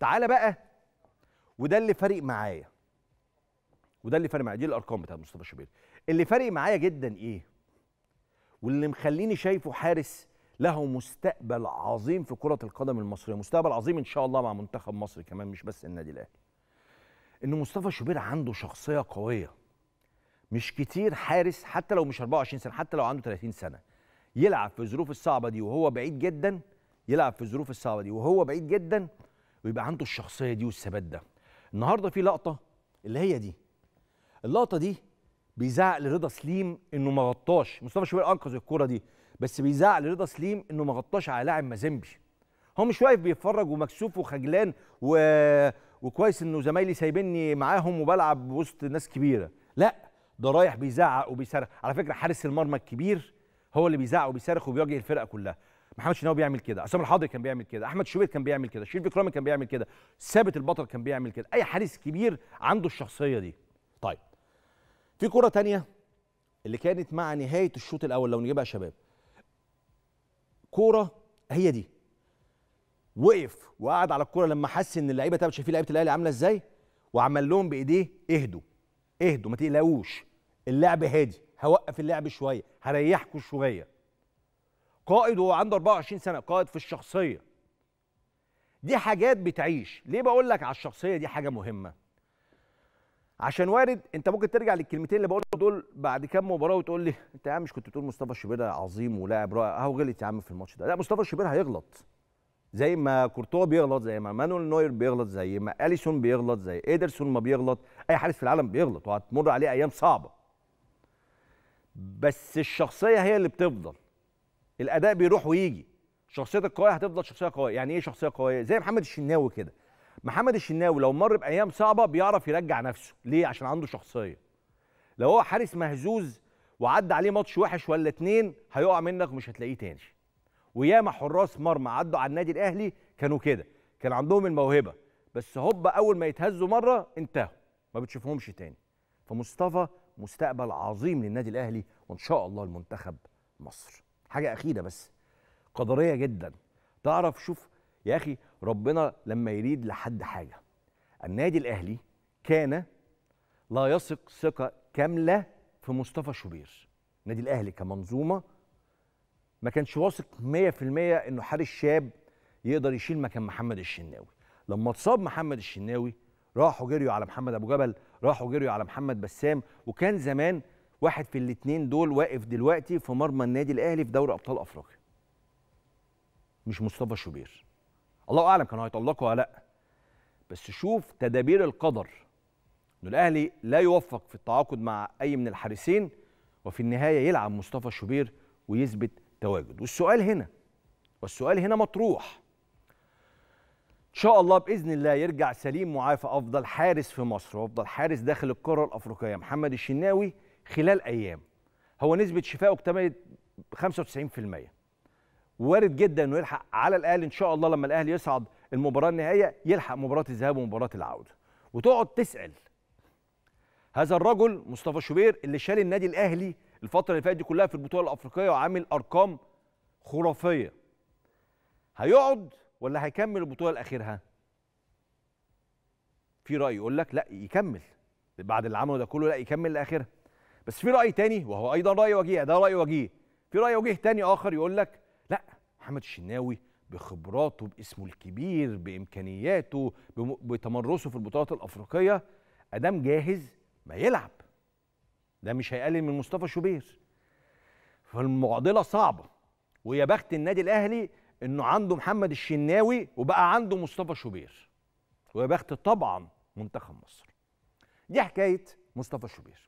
تعالى بقى وده اللي فارق معايا وده اللي فارق معايا دي الارقام بتاعت مصطفى شبير اللي فارق معايا جدا ايه واللي مخليني شايفه حارس له مستقبل عظيم في كره القدم المصريه مستقبل عظيم ان شاء الله مع منتخب مصر كمان مش بس النادي الاهلي ان مصطفى شبير عنده شخصيه قويه مش كتير حارس حتى لو مش 24 سنه حتى لو عنده 30 سنه يلعب في الظروف الصعبه دي وهو بعيد جدا يلعب في الظروف الصعبه دي وهو بعيد جدا ويبقى عنده الشخصيه دي والثبات ده النهارده في لقطه اللي هي دي اللقطه دي بيزعق لرضا سليم انه ما غطاش مصطفى شوبير انقذ الكوره دي بس بيزعق لرضا سليم انه ما غطاش على لاعب مازيمبي هو مش واقف بيتفرج ومكسوف وخجلان و... وكويس انه زمايلي سايبني معاهم وبلعب وسط ناس كبيره لا ده رايح بيزعق وبيصرخ على فكره حارس المرمى الكبير هو اللي بيزعق وبيصرخ وبيواجه الفرقه كلها محمد شناوي بيعمل كده عصام الحاضر كان بيعمل كده احمد شوبير كان بيعمل كده شريف اكرامي كان بيعمل كده ثابت البطل كان بيعمل كده اي حارس كبير عنده الشخصيه دي طيب في كره تانية اللي كانت مع نهايه الشوط الاول لو نجيبها يا شباب كوره هي دي وقف وقعد على الكوره لما حس ان اللعيبه تعبت شايفين لعيبه الاهلي عامله ازاي وعمل لهم بايديه اهدوا اهدوا ما تقلقوش اللعب هادي هوقف اللعب شويه هريحكم شويه قائد وهو عنده 24 سنه قائد في الشخصيه دي حاجات بتعيش ليه بقول لك على الشخصيه دي حاجه مهمه عشان وارد انت ممكن ترجع للكلمتين اللي بقولهم دول بعد كام مباراه وتقول لي انت يا عم مش كنت تقول مصطفى الشوبير عظيم ولاعب رائع اهو غلط يا عم في الماتش ده لا مصطفى الشوبير هيغلط زي ما كورتوا بيغلط زي ما مانويل نوير بيغلط زي ما اليسون بيغلط زي ايدرسون ما بيغلط اي حارس في العالم بيغلط وهتمر عليه ايام صعبه بس الشخصيه هي اللي بتفضل الاداء بيروح ويجي شخصيتك قويه هتفضل شخصيه قويه يعني ايه شخصيه قويه زي محمد الشناوي كده محمد الشناوي لو مر بايام صعبه بيعرف يرجع نفسه ليه عشان عنده شخصيه لو هو حارس مهزوز وعدى عليه ماتش وحش ولا اتنين هيقع منك ومش هتلاقيه تاني وياما حراس مرمى عدوا على النادي الاهلي كانوا كده كان عندهم الموهبه بس هوب اول ما يتهزوا مره انتهوا ما بتشوفهمش تاني فمصطفى مستقبل عظيم للنادي الاهلي وان شاء الله المنتخب مصر حاجه اخيره بس قدريه جدا تعرف شوف يا اخي ربنا لما يريد لحد حاجه النادي الاهلي كان لا يثق ثقه كامله في مصطفى شوبير النادي الاهلي كمنظومه ما كانش واثق 100% انه حارس شاب يقدر يشيل مكان محمد الشناوي لما اتصاب محمد الشناوي راحوا جريوا على محمد ابو جبل راحوا جريوا على محمد بسام وكان زمان واحد في الاثنين دول واقف دلوقتي في مرمى النادي الاهلي في دوري ابطال افريقيا مش مصطفى شوبير الله اعلم كانوا هيطلقوا ولا لا بس شوف تدابير القدر ان الاهلي لا يوفق في التعاقد مع اي من الحارسين وفي النهايه يلعب مصطفى شوبير ويثبت تواجد والسؤال هنا والسؤال هنا مطروح ان شاء الله باذن الله يرجع سليم معافى افضل حارس في مصر وافضل حارس داخل القاره الافريقيه محمد الشناوي خلال ايام هو نسبه شفائه اكتملت 95% وارد جدا انه يلحق على الاقل ان شاء الله لما الاهلي يصعد المباراه النهائيه يلحق مباراه الذهاب ومباراه العوده وتقعد تسال هذا الرجل مصطفى شوبير اللي شال النادي الاهلي الفتره اللي فاتت دي كلها في البطوله الافريقيه وعامل ارقام خرافيه هيقعد ولا هيكمل البطوله الاخيره في راي يقول لك لا يكمل بعد اللي عمله ده كله لا يكمل لاخرها بس في راي تاني وهو ايضا راي وجيه ده راي وجيه في راي وجيه تاني اخر يقول لك لا محمد الشناوي بخبراته باسمه الكبير بامكانياته بتمرسه في البطولات الافريقيه ادام جاهز ما يلعب ده مش هيقلل من مصطفى شوبير فالمعضله صعبه ويا بخت النادي الاهلي انه عنده محمد الشناوي وبقى عنده مصطفى شوبير ويا بخت طبعا منتخب مصر دي حكايه مصطفى شوبير